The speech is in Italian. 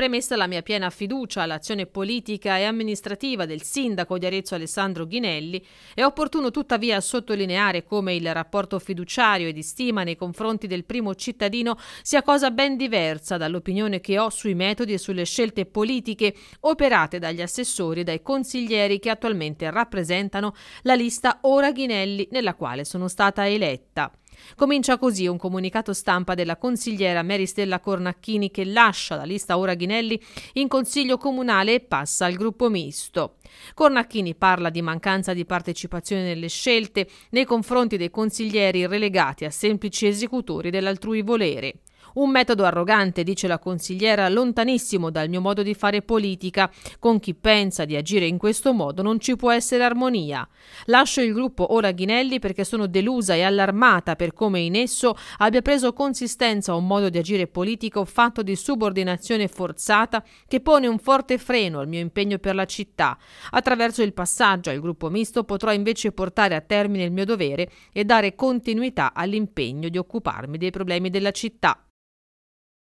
Premessa la mia piena fiducia all'azione politica e amministrativa del sindaco di Arezzo Alessandro Ghinelli, è opportuno tuttavia sottolineare come il rapporto fiduciario e di stima nei confronti del primo cittadino sia cosa ben diversa dall'opinione che ho sui metodi e sulle scelte politiche operate dagli assessori e dai consiglieri che attualmente rappresentano la lista Ora Ghinelli nella quale sono stata eletta. Comincia così un comunicato stampa della consigliera Mary Stella Cornacchini che lascia la lista Ora Ghinelli in consiglio comunale e passa al gruppo misto. Cornacchini parla di mancanza di partecipazione nelle scelte nei confronti dei consiglieri relegati a semplici esecutori dell'altrui volere. Un metodo arrogante, dice la consigliera, lontanissimo dal mio modo di fare politica. Con chi pensa di agire in questo modo non ci può essere armonia. Lascio il gruppo ora Ghinelli perché sono delusa e allarmata per come in esso abbia preso consistenza un modo di agire politico fatto di subordinazione forzata che pone un forte freno al mio impegno per la città. Attraverso il passaggio al gruppo misto potrò invece portare a termine il mio dovere e dare continuità all'impegno di occuparmi dei problemi della città.